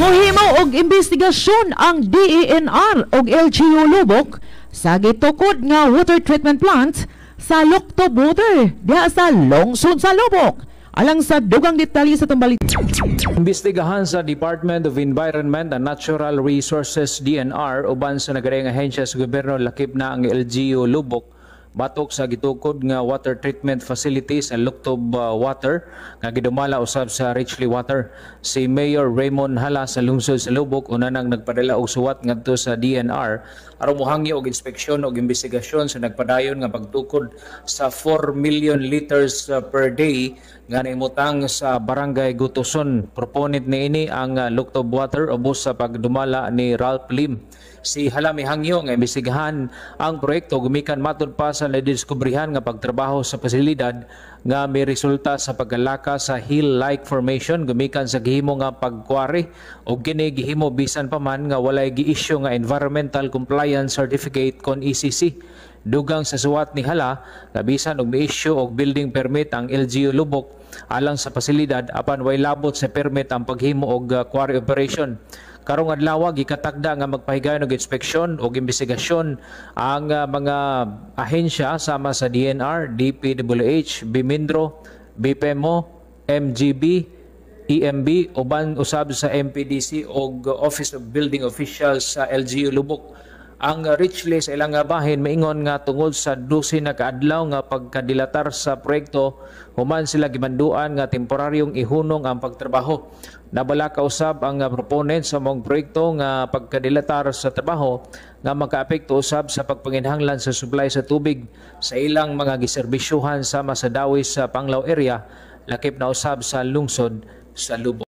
Muhimo og investigasyon ang DENR og LGU Lubok sa gitukod nga water treatment plant sa Loktob Water diha sa lungsod sa Lubok. Alang sa dugang detalye sa tambalit. Imbestigahan sa Department of Environment and Natural Resources DNR uban sa nagareng ahensya sa gobyerno lakip na ang LGU Lubok batok sa gitukod nga water treatment facilities sa Luktob uh, Water nga gidumala usab sa Richly Water. Si Mayor Raymond Hala sa lungsod sa Lubok una nang nagpadala og suwat ngadto sa DNR aron mohangyo og inspeksyon og imbestigasyon sa nagpadayon nga pagtukod sa 4 million liters uh, per day nga naimutang sa Barangay Gutuson. Proponent niini ang uh, Luktob Water ubos sa pagdumala ni Ralph Lim. Si Hala mihangyo nga imbestigahan ang proyekto gumikan matod pa sa nadiskubrihan nga pagtrabaho sa pasilidad nga may resulta sa paggalaka sa hill-like formation gumikan sa gihimo nga pagkuwari o ginigihimo bisan pa man nga walay gi nga environmental compliance certificate kon ECC dugang sa suwat ni hala labisan og mi-issue og building permit ang LGU Lubok alang sa pasilidad apan way labot sa permit ang paghimo og uh, quarry operation Karong adlaw gikatagda nga magpahigayon og inspeksyon og imbestigasyon ang uh, mga ahensya sama sa DNR, DPWH, Bimindro, BPMO, MGB, EMB uban usab sa MPDC og Office of Building Officials sa LGU Lubok ang rich list ilang bahin maingon nga tungod sa dusi na kaadlaw nga pagkadilatar sa proyekto human sila gibanduan nga temporaryong ihunong ang pagtrabaho. Nabala kausab ang proponent sa mong proyekto nga pagkadilatar sa trabaho nga makaapekto usab sa pagpanginhanglan sa supply sa tubig sa ilang mga giserbisyuhan sama sa dawis sa Panglao area lakip na usab sa lungsod sa Lubo.